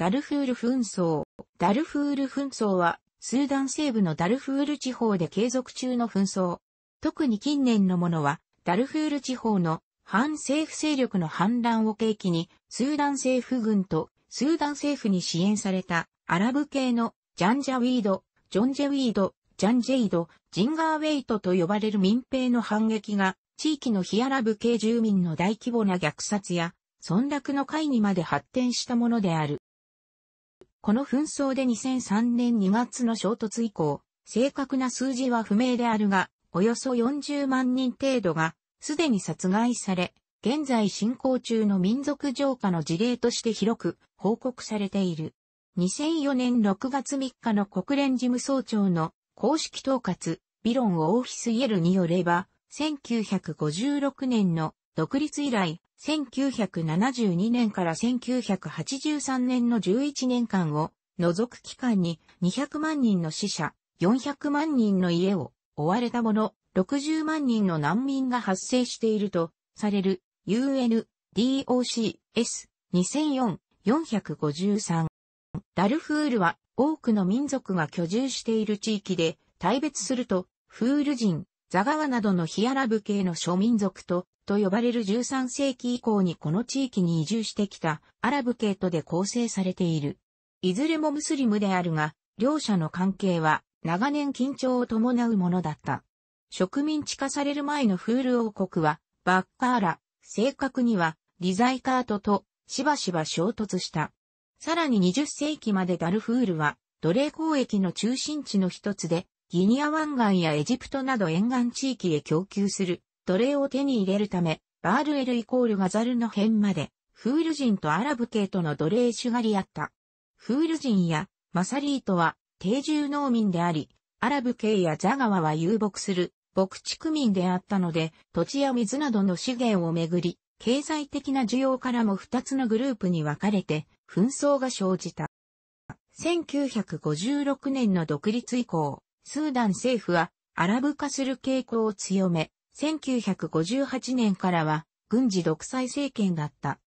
ダルフール紛争。ダルフール紛争は、スーダン西部のダルフール地方で継続中の紛争。特に近年のものは、ダルフール地方の反政府勢力の反乱を契機に、スーダン政府軍とスーダン政府に支援されたアラブ系のジャンジャウィード、ジョンジェウィード、ジャンジェイド、ジンガーウェイトと呼ばれる民兵の反撃が、地域の非アラブ系住民の大規模な虐殺や、村落の会にまで発展したものである。この紛争で2003年2月の衝突以降、正確な数字は不明であるが、およそ40万人程度が、すでに殺害され、現在進行中の民族浄化の事例として広く報告されている。2004年6月3日の国連事務総長の公式統括、ビロン・オーフィス・イエルによれば、1956年の独立以来、1972年から1983年の11年間を除く期間に200万人の死者、400万人の家を追われたもの、60万人の難民が発生しているとされる UNDOCS2004-453。ダルフールは多くの民族が居住している地域で、大別すると、フール人、ザガワなどのヒアラブ系の諸民族と、と呼ばれる13世紀以降にこの地域に移住してきたアラブ系とで構成されている。いずれもムスリムであるが、両者の関係は長年緊張を伴うものだった。植民地化される前のフール王国は、バッカーラ、正確にはリザイカートとしばしば衝突した。さらに20世紀までダルフールは奴隷交易の中心地の一つで、ギニア湾岸やエジプトなど沿岸地域へ供給する奴隷を手に入れるため、バールエルイコールガザルの辺まで、フール人とアラブ系との奴隷主狩りあった。フール人やマサリートは定住農民であり、アラブ系やザガワは遊牧する牧畜民であったので、土地や水などの資源をめぐり、経済的な需要からも二つのグループに分かれて、紛争が生じた。1956年の独立以降、スーダン政府はアラブ化する傾向を強め、1958年からは軍事独裁政権だった。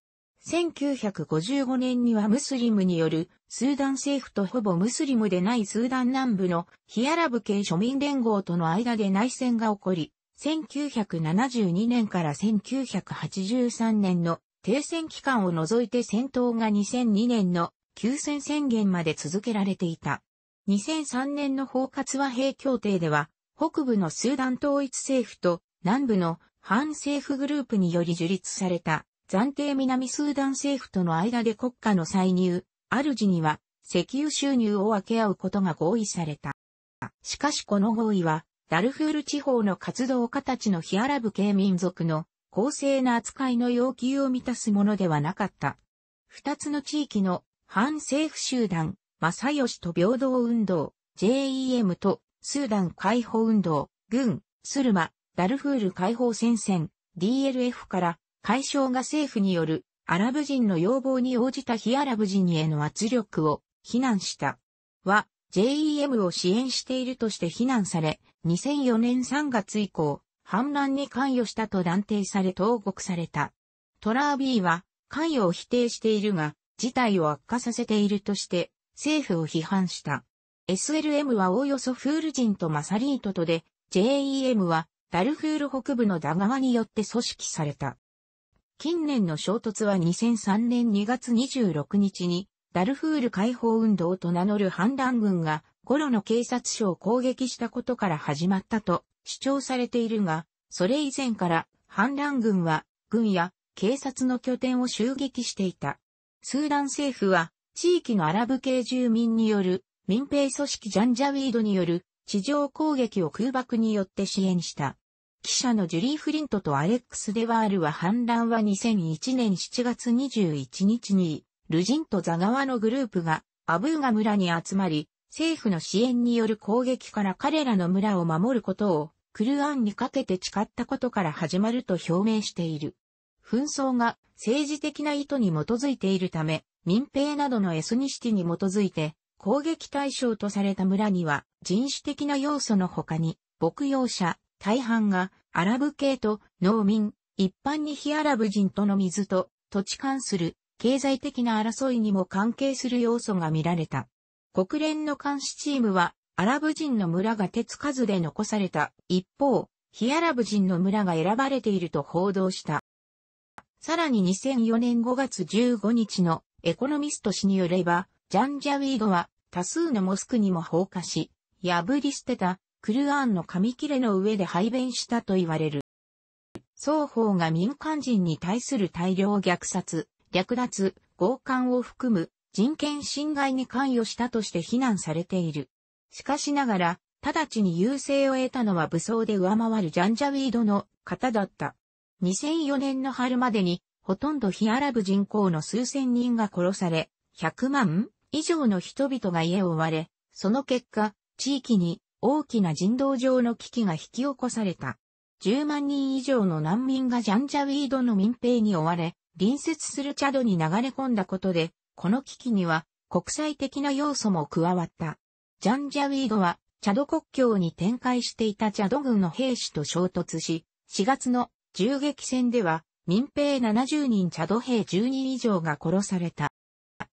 1955年にはムスリムによるスーダン政府とほぼムスリムでないスーダン南部のヒアラブ系庶民連合との間で内戦が起こり、1972年から1983年の停戦期間を除いて戦闘が2002年の休戦宣言まで続けられていた。2003年の包括和平協定では、北部のスーダン統一政府と南部の反政府グループにより樹立された暫定南スーダン政府との間で国家の歳入、主には石油収入を分け合うことが合意された。しかしこの合意は、ダルフール地方の活動家たちの非アラブ系民族の公正な扱いの要求を満たすものではなかった。二つの地域の反政府集団、正義と平等運動、JEM と、スーダン解放運動、軍、スルマ、ダルフール解放戦線、DLF から、解消が政府による、アラブ人の要望に応じた非アラブ人への圧力を、非難した。は、JEM を支援しているとして非難され、2004年3月以降、反乱に関与したと断定され投獄された。トラービーは関与を否定しているが、事態を悪化させているとして、政府を批判した。SLM はおおよそフール人とマサリートとで、JEM はダルフール北部のダ川によって組織された。近年の衝突は2003年2月26日に、ダルフール解放運動と名乗る反乱軍が、ゴロの警察署を攻撃したことから始まったと主張されているが、それ以前から反乱軍は軍や警察の拠点を襲撃していた。スーダン政府は地域のアラブ系住民による民兵組織ジャンジャウィードによる地上攻撃を空爆によって支援した。記者のジュリー・フリントとアレックス・デワールは反乱は2001年7月21日に、ルジンとザ側のグループがアブーガ村に集まり、政府の支援による攻撃から彼らの村を守ることをクルアンにかけて誓ったことから始まると表明している。紛争が政治的な意図に基づいているため、民兵などのエスニシティに基づいて攻撃対象とされた村には人種的な要素の他に牧羊者、大半がアラブ系と農民、一般に非アラブ人との水と土地関する経済的な争いにも関係する要素が見られた。国連の監視チームはアラブ人の村が手つかずで残された一方、非アラブ人の村が選ばれていると報道した。さらに2004年5月15日のエコノミスト氏によれば、ジャンジャウィードは多数のモスクにも放火し、破り捨てたクルアンの紙切れの上で排便したと言われる。双方が民間人に対する大量虐殺、略奪、強姦を含む人権侵害に関与したとして非難されている。しかしながら、直ちに優勢を得たのは武装で上回るジャンジャウィードの方だった。2004年の春までにほとんど非アラブ人口の数千人が殺され、100万以上の人々が家を追われ、その結果、地域に大きな人道上の危機が引き起こされた。10万人以上の難民がジャンジャウィードの民兵に追われ、隣接するチャドに流れ込んだことで、この危機には国際的な要素も加わった。ジャンジャウィードは、チャド国境に展開していたチャド軍の兵士と衝突し、4月の銃撃戦では民兵70人チャド兵10人以上が殺された。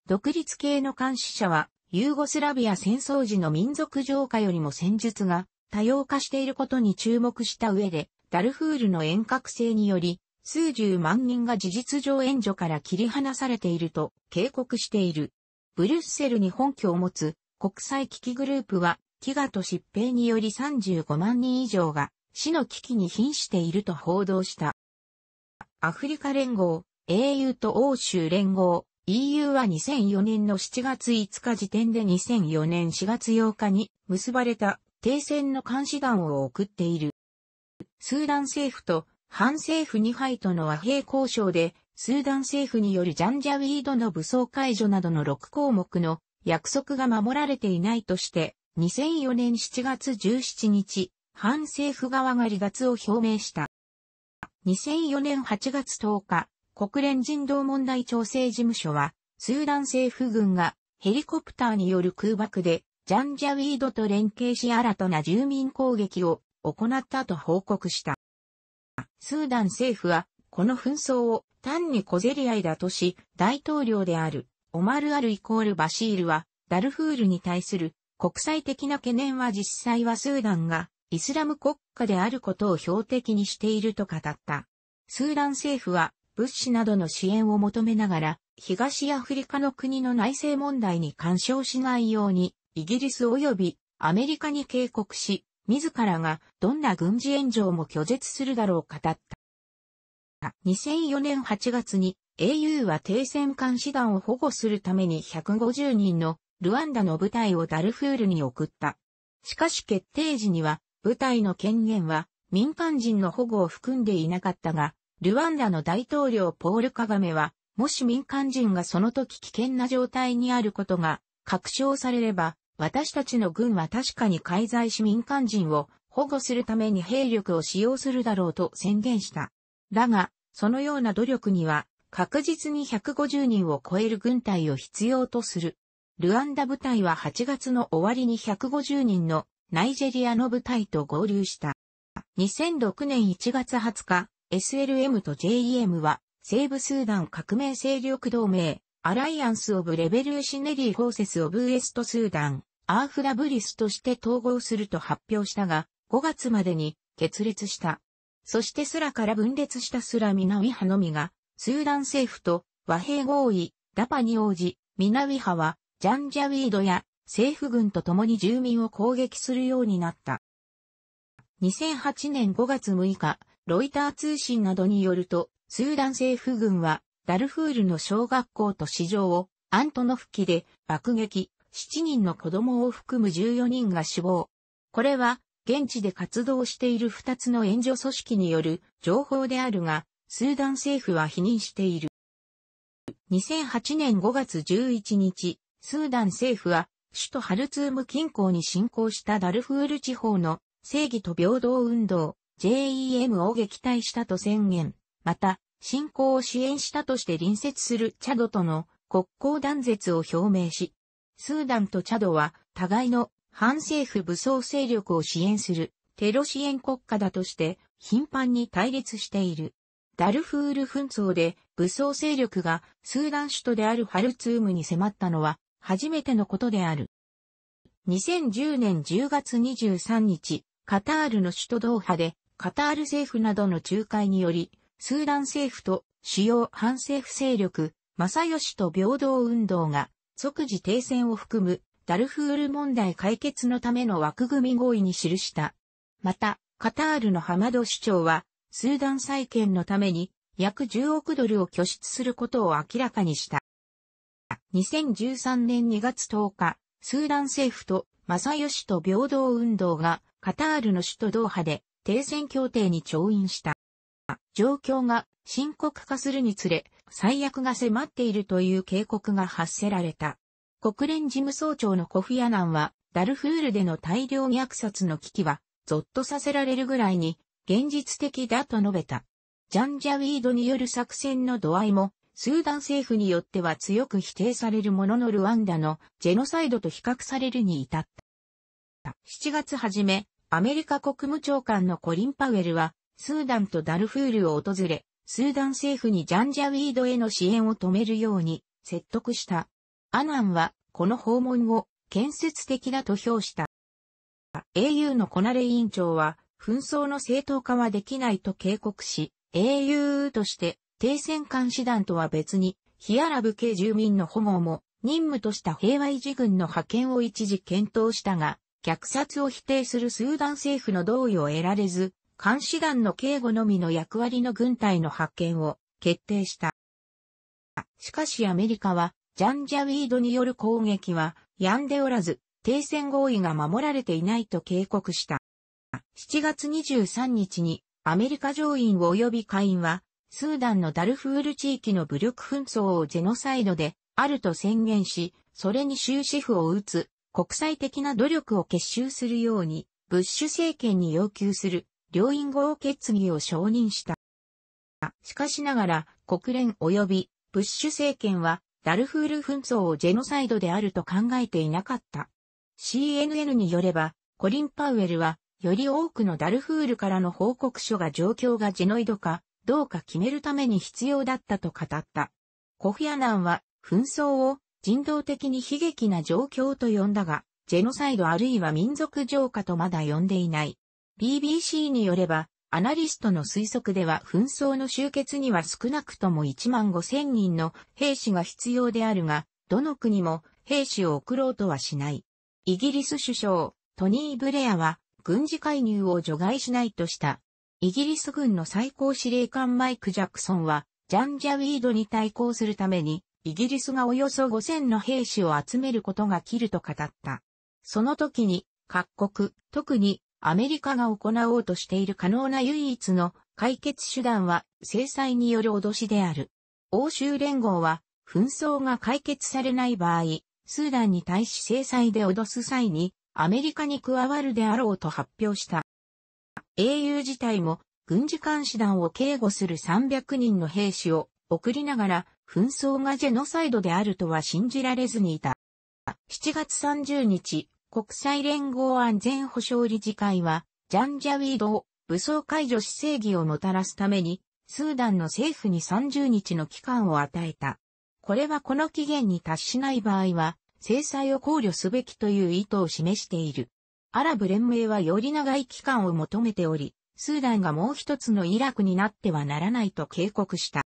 独立系の監視者は、ユーゴスラビア戦争時の民族浄化よりも戦術が多様化していることに注目した上で、ダルフールの遠隔性により、数十万人が事実上援助から切り離されていると警告している。ブリュッセルに本拠を持つ国際危機グループは、飢餓と疾病により35万人以上が死の危機に瀕していると報道した。アフリカ連合、au と欧州連合、EU は2004年の7月5日時点で2004年4月8日に結ばれた停戦の監視団を送っている。スーダン政府と反政府2敗との和平交渉で、スーダン政府によるジャンジャウィードの武装解除などの6項目の約束が守られていないとして、2004年7月17日、反政府側が離脱を表明した。2004年8月10日、国連人道問題調整事務所は、スーダン政府軍がヘリコプターによる空爆で、ジャンジャウィードと連携し新たな住民攻撃を行ったと報告した。スーダン政府は、この紛争を単に小競り合いだとし、大統領であるオマル・アルイコール・バシールは、ダルフールに対する国際的な懸念は実際はスーダンがイスラム国家であることを標的にしていると語った。スーダン政府は物資などの支援を求めながら、東アフリカの国の内政問題に干渉しないように、イギリス及びアメリカに警告し、自らがどんな軍事援助も拒絶するだろう語った。2004年8月に au は停戦監視団を保護するために150人のルワンダの部隊をダルフールに送った。しかし決定時には部隊の権限は民間人の保護を含んでいなかったが、ルワンダの大統領ポール・カガメは、もし民間人がその時危険な状態にあることが確証されれば、私たちの軍は確かに介在し民間人を保護するために兵力を使用するだろうと宣言した。だが、そのような努力には確実に150人を超える軍隊を必要とする。ルワンダ部隊は8月の終わりに150人のナイジェリアの部隊と合流した。2006年1月20日、SLM と JEM は、西部スーダン革命勢力同盟、アライアンス・オブ・レベルシネリー・フォーセス・オブ・ウエスト・スーダン、アーフラブリスとして統合すると発表したが、5月までに決裂した。そしてスラから分裂したスラ・ミナウィハのみが、スーダン政府と和平合意、ダパに応じ、ミナウィハは、ジャンジャウィードや政府軍と共に住民を攻撃するようになった。2008年5月6日、ロイター通信などによると、スーダン政府軍は、ダルフールの小学校と市場を、アントノフ機で爆撃、7人の子供を含む14人が死亡。これは、現地で活動している2つの援助組織による情報であるが、スーダン政府は否認している。2008年5月11日、スーダン政府は首都ハルツーム近郊に侵攻したダルフール地方の正義と平等運動 JEM を撃退したと宣言。また、侵攻を支援したとして隣接するチャドとの国交断絶を表明し、スーダンとチャドは互いの反政府武装勢力を支援するテロ支援国家だとして頻繁に対立している。ダルフール紛争で武装勢力がスーダン首都であるハルツームに迫ったのは初めてのことである。2010年10月23日、カタールの首都ドーハで、カタール政府などの仲介により、スーダン政府と主要反政府勢力、正義と平等運動が、即時停戦を含む、ダルフール問題解決のための枠組み合意に記した。また、カタールのハマド市長は、スーダン再建のために、約10億ドルを拠出することを明らかにした。2013年2月10日、スーダン政府と正義と平等運動がカタールの首都ドーハで停戦協定に調印した。状況が深刻化するにつれ、最悪が迫っているという警告が発せられた。国連事務総長のコフィアナンは、ダルフールでの大量虐殺の危機は、ゾッとさせられるぐらいに、現実的だと述べた。ジャンジャウィードによる作戦の度合いも、スーダン政府によっては強く否定されるもののルワンダのジェノサイドと比較されるに至った。7月初め、アメリカ国務長官のコリン・パウエルは、スーダンとダルフールを訪れ、スーダン政府にジャンジャウィードへの支援を止めるように説得した。アナンは、この訪問を建設的だと評した。au のコナレ委員長は、紛争の正当化はできないと警告し、au として停戦監視団とは別に、非アラブ系住民の保護も任務とした平和維持軍の派遣を一時検討したが、虐殺を否定するスーダン政府の同意を得られず、監視団の警護のみの役割の軍隊の派遣を決定した。しかしアメリカは、ジャンジャウィードによる攻撃は、やんでおらず、停戦合意が守られていないと警告した。7月23日に、アメリカ上院及び下院は、スーダンのダルフール地域の武力紛争をジェノサイドであると宣言し、それに終止符を打つ国際的な努力を結集するように、ブッシュ政権に要求する両院合決議を承認した。しかしながら国連及びブッシュ政権はダルフール紛争をジェノサイドであると考えていなかった。CNN によれば、コリン・パウエルは、より多くのダルフールからの報告書が状況がジェノイド化どうか決めるために必要だったと語った。コフィアナンは紛争を人道的に悲劇な状況と呼んだが、ジェノサイドあるいは民族浄化とまだ呼んでいない。BBC によれば、アナリストの推測では紛争の終結には少なくとも1万5千人の兵士が必要であるが、どの国も兵士を送ろうとはしない。イギリス首相、トニー・ブレアは軍事介入を除外しないとした。イギリス軍の最高司令官マイク・ジャクソンは、ジャンジャウィードに対抗するために、イギリスがおよそ5000の兵士を集めることが切ると語った。その時に、各国、特にアメリカが行おうとしている可能な唯一の解決手段は制裁による脅しである。欧州連合は、紛争が解決されない場合、スーダンに対し制裁で脅す際に、アメリカに加わるであろうと発表した。英雄自体も軍事監視団を警護する300人の兵士を送りながら紛争がジェノサイドであるとは信じられずにいた。7月30日、国際連合安全保障理事会は、ジャンジャウィードを武装解除し正義をもたらすために、スーダンの政府に30日の期間を与えた。これはこの期限に達しない場合は、制裁を考慮すべきという意図を示している。アラブ連盟はより長い期間を求めており、スーダンがもう一つのイラクになってはならないと警告した。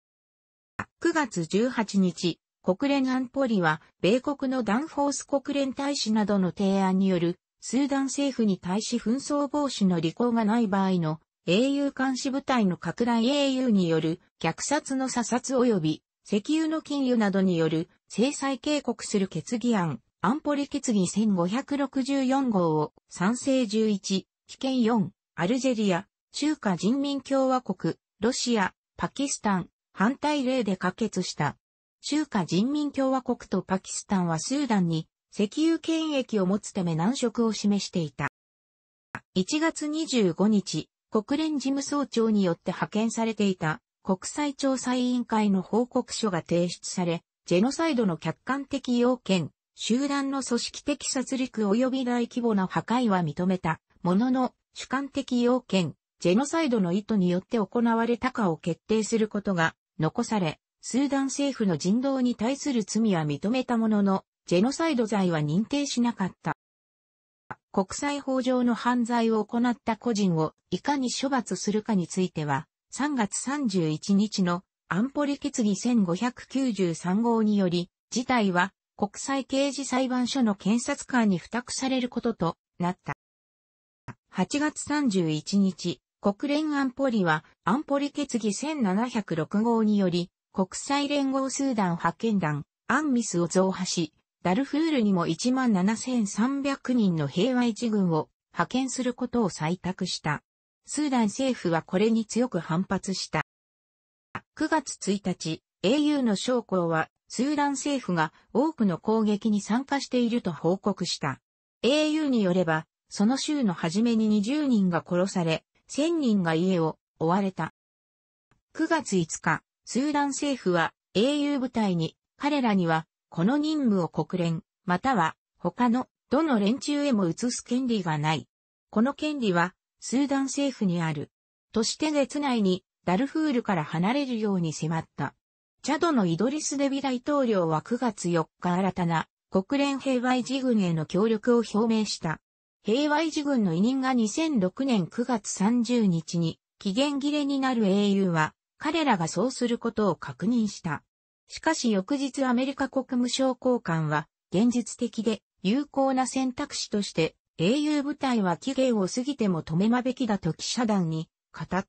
9月18日、国連安保理は、米国のダンフォース国連大使などの提案による、スーダン政府に対し紛争防止の履行がない場合の、英雄監視部隊の拡大英雄による、虐殺の査察及び、石油の禁輸などによる制裁警告する決議案安保理決議1564号を賛成11、危険4、アルジェリア、中華人民共和国、ロシア、パキスタン、反対例で可決した。中華人民共和国とパキスタンはスーダンに石油権益を持つため難色を示していた。1月25日、国連事務総長によって派遣されていた国際調査委員会の報告書が提出され、ジェノサイドの客観的要件、集団の組織的殺戮及び大規模な破壊は認めた、ものの、主観的要件、ジェノサイドの意図によって行われたかを決定することが残され、スーダン政府の人道に対する罪は認めたものの、ジェノサイド罪は認定しなかった。国際法上の犯罪を行った個人をいかに処罰するかについては、3月31日の安保理決議1593号により、事態は国際刑事裁判所の検察官に付託されることとなった。8月31日、国連安保理は安保理決議1706号により、国際連合スーダン派遣団、アンミスを増派し、ダルフールにも17,300人の平和一軍を派遣することを採択した。スーダン政府はこれに強く反発した。9月1日、au の将校はスーダン政府が多くの攻撃に参加していると報告した。au によれば、その週の初めに20人が殺され、1000人が家を追われた。9月5日、スーダン政府は au 部隊に、彼らには、この任務を国連、または、他の、どの連中へも移す権利がない。この権利は、スーダン政府にある。として月内に、ダルフールから離れるように迫った。チャドのイドリス・デビ大統領は9月4日新たな国連平和維持軍への協力を表明した。平和維持軍の委任が2006年9月30日に期限切れになる英雄は彼らがそうすることを確認した。しかし翌日アメリカ国務省高官は現実的で有効な選択肢として英雄部隊は期限を過ぎても止めまべきだと記者団に語った。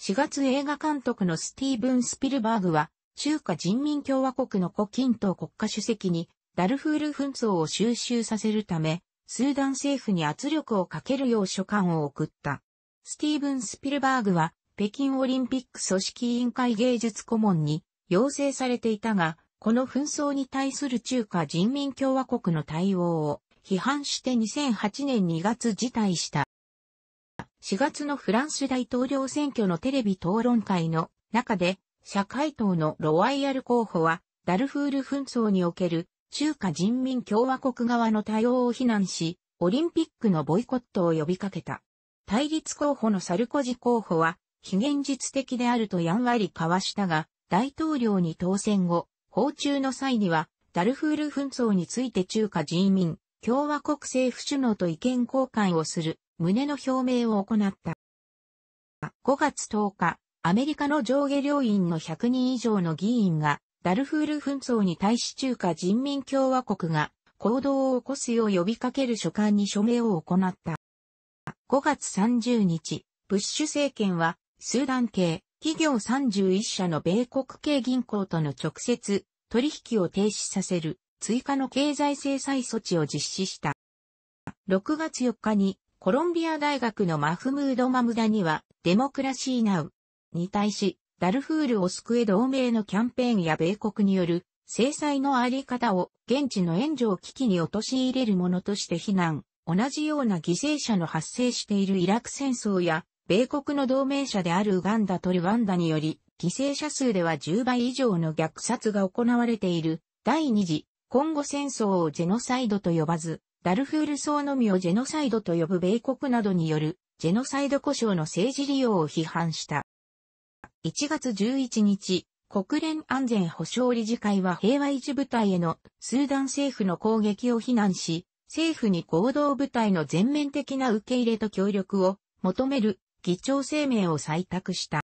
4月映画監督のスティーブン・スピルバーグは中華人民共和国の胡錦涛国家主席にダルフール紛争を収集させるため、スーダン政府に圧力をかけるよう書簡を送った。スティーブン・スピルバーグは、北京オリンピック組織委員会芸術顧問に要請されていたが、この紛争に対する中華人民共和国の対応を批判して2008年2月辞退した。4月のフランス大統領選挙のテレビ討論会の中で社会党のロワイヤル候補は、ダルフール紛争における中華人民共和国側の対応を非難し、オリンピックのボイコットを呼びかけた。対立候補のサルコジ候補は、非現実的であるとやんわり交わしたが、大統領に当選後、訪中の際には、ダルフール紛争について中華人民共和国政府首脳と意見交換をする旨の表明を行った。5月10日、アメリカの上下両院の100人以上の議員が、ダルフール紛争に対し中華人民共和国が行動を起こすよう呼びかける書簡に署名を行った。5月30日、ブッシュ政権は、スーダン系企業31社の米国系銀行との直接取引を停止させる追加の経済制裁措置を実施した。6月4日にコロンビア大学のマフムード・マムダにはデモクラシーナウに対し、ダルフールを救え同盟のキャンペーンや米国による制裁のあり方を現地の援助を危機に陥れるものとして非難、同じような犠牲者の発生しているイラク戦争や、米国の同盟者であるウガンダとルワンダにより、犠牲者数では10倍以上の虐殺が行われている第二次コンゴ戦争をジェノサイドと呼ばず、ダルフール層のみをジェノサイドと呼ぶ米国などによるジェノサイド故障の政治利用を批判した。1月11日、国連安全保障理事会は平和維持部隊へのスーダン政府の攻撃を非難し、政府に合同部隊の全面的な受け入れと協力を求める議長声明を採択した。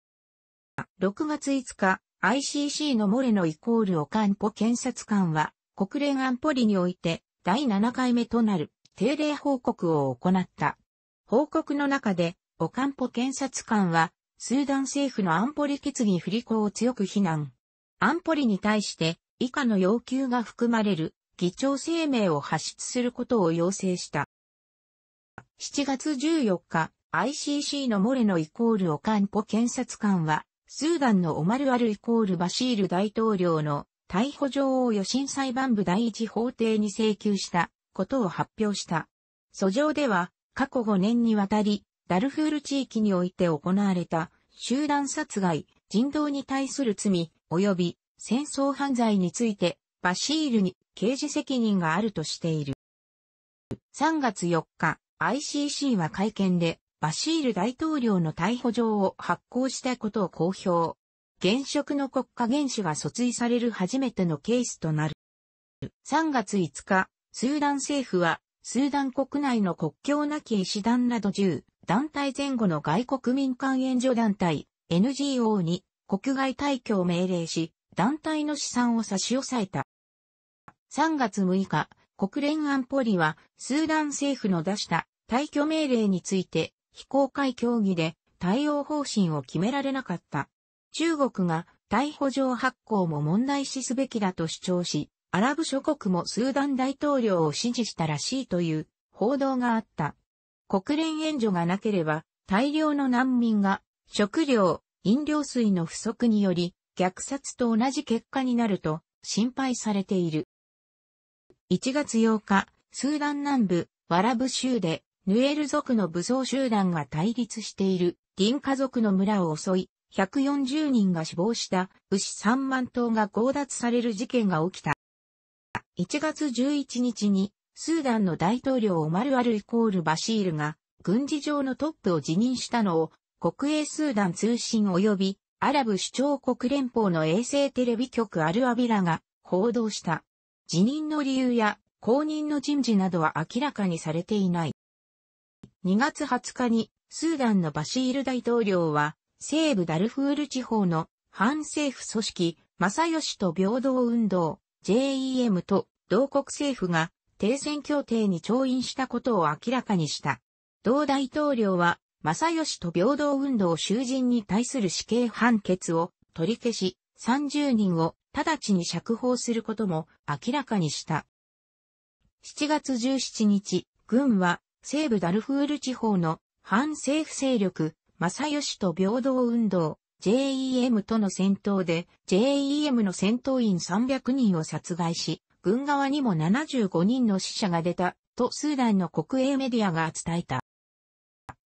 6月5日、ICC のモレノイコールオカンポ検察官は国連安保理において第7回目となる定例報告を行った。報告の中でオカンポ検察官はスーダン政府の安保理決議不履行を強く非難。安保理に対して以下の要求が含まれる議長声明を発出することを要請した。7月14日、ICC のモレノイコールオカンポ検察官は、スーダンのオマルアルイコールバシール大統領の逮捕状を予審裁判部第一法廷に請求したことを発表した。訴状では、過去5年にわたり、ダルフール地域において行われた集団殺害、人道に対する罪、及び戦争犯罪について、バシールに刑事責任があるとしている。3月4日、ICC は会見で、バシール大統領の逮捕状を発行したことを公表。現職の国家元首が訴追される初めてのケースとなる。3月5日、スーダン政府はスーダン国内の国境なき医師団など10団体前後の外国民間援助団体 NGO に国外退去を命令し、団体の資産を差し押さえた。3月6日、国連安保理はスーダン政府の出した退去命令について非公開協議で対応方針を決められなかった。中国が逮捕状発行も問題視すべきだと主張し、アラブ諸国もスーダン大統領を支持したらしいという報道があった。国連援助がなければ大量の難民が食料、飲料水の不足により虐殺と同じ結果になると心配されている。1月8日、スーダン南部ワラブ州でヌエル族の武装集団が対立しているディン家族の村を襲い、140人が死亡した牛3万頭が強奪される事件が起きた。1月11日に、スーダンの大統領オマルアルイコールバシールが、軍事上のトップを辞任したのを、国営スーダン通信及び、アラブ首長国連邦の衛星テレビ局アルアビラが報道した。辞任の理由や後任の人事などは明らかにされていない。2月20日にスーダンのバシール大統領は西部ダルフール地方の反政府組織マサヨシと平等運動 JEM と同国政府が停戦協定に調印したことを明らかにした。同大統領は、正義と平等運動囚人に対する死刑判決を取り消し、30人を直ちに釈放することも明らかにした。7月17日、軍は西部ダルフール地方の反政府勢力、正義と平等運動、JEM との戦闘で JEM の戦闘員300人を殺害し、軍側にも75人の死者が出たとスーダンの国営メディアが伝えた。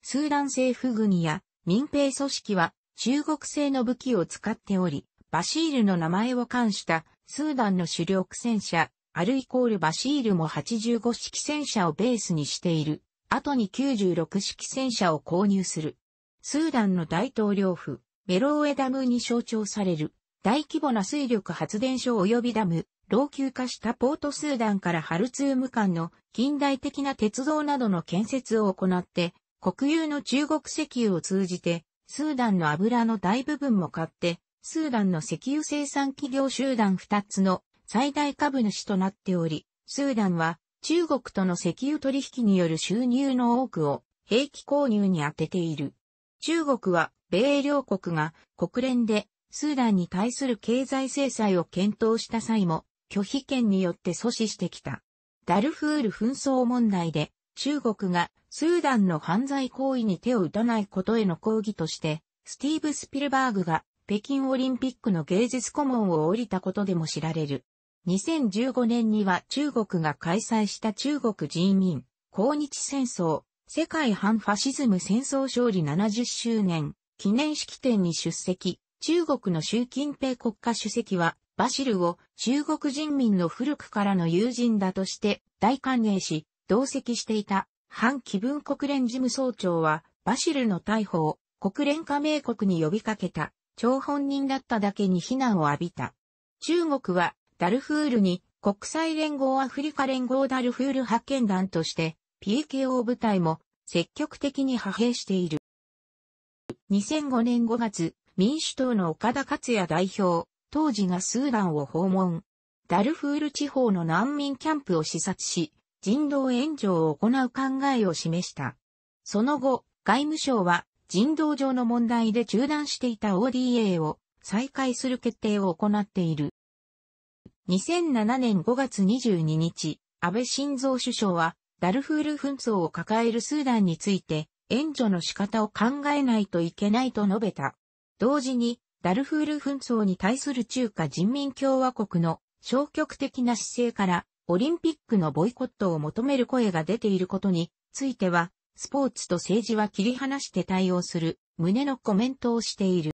スーダン政府軍や民兵組織は中国製の武器を使っており、バシールの名前を冠したスーダンの主力戦車、アルイコールバシールも85式戦車をベースにしている。後に96式戦車を購入する。スーダンの大統領府、エローエダムに象徴される、大規模な水力発電所及びダム、老朽化したポートスーダンからハルツーム間の近代的な鉄道などの建設を行って、国有の中国石油を通じて、スーダンの油の大部分も買って、スーダンの石油生産企業集団2つの最大株主となっており、スーダンは中国との石油取引による収入の多くを兵器購入に充てている。中国は米両国が国連でスーダンに対する経済制裁を検討した際も拒否権によって阻止してきた。ダルフール紛争問題で中国がスーダンの犯罪行為に手を打たないことへの抗議として、スティーブ・スピルバーグが北京オリンピックの芸術顧問を降りたことでも知られる。2015年には中国が開催した中国人民、抗日戦争、世界反ファシズム戦争勝利70周年記念式典に出席、中国の習近平国家主席は、バシルを中国人民の古くからの友人だとして大歓迎し、同席していた、反気分国連事務総長は、バシルの逮捕を国連加盟国に呼びかけた、張本人だっただけに非難を浴びた。中国は、ダルフールに国際連合アフリカ連合ダルフール派遣団として、PKO 部隊も積極的に派兵している。2005年5月、民主党の岡田克也代表、当時がスーダンを訪問。ダルフール地方の難民キャンプを視察し、人道援助を行う考えを示した。その後、外務省は人道上の問題で中断していた ODA を再開する決定を行っている。2007年5月22日、安倍晋三首相は、ダルフール紛争を抱えるスーダンについて、援助の仕方を考えないといけないと述べた。同時に、ダルフール紛争に対する中華人民共和国の消極的な姿勢から、オリンピックのボイコットを求める声が出ていることについては、スポーツと政治は切り離して対応する旨のコメントをしている。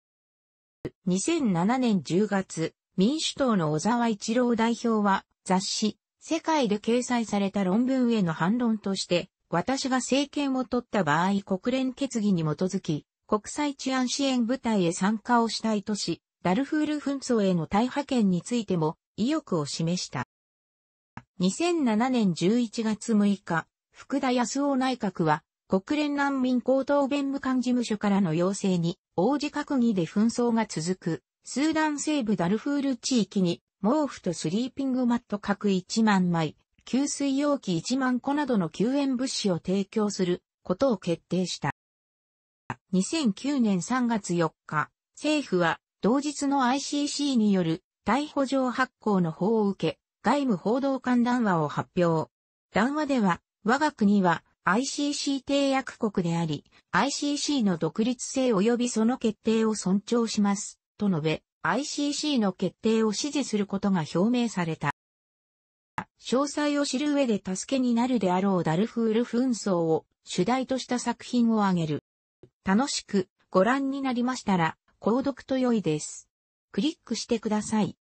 2007年10月、民主党の小沢一郎代表は雑誌、世界で掲載された論文への反論として、私が政権を取った場合国連決議に基づき、国際治安支援部隊へ参加をしたいとし、ダルフール紛争への大派遣についても意欲を示した。2007年11月6日、福田康夫内閣は、国連難民高等弁務官事務所からの要請に、応じ閣議で紛争が続く、スーダン西部ダルフール地域に、毛布とスリーピングマット各1万枚、給水容器1万個などの救援物資を提供することを決定した。2009年3月4日、政府は同日の ICC による逮捕状発行の法を受け、外務報道官談話を発表。談話では、我が国は ICC 締約国であり、ICC の独立性及びその決定を尊重します、と述べ、ICC の決定を支持することが表明された。詳細を知る上で助けになるであろうダルフール紛争を主題とした作品を挙げる。楽しくご覧になりましたら、購読と良いです。クリックしてください。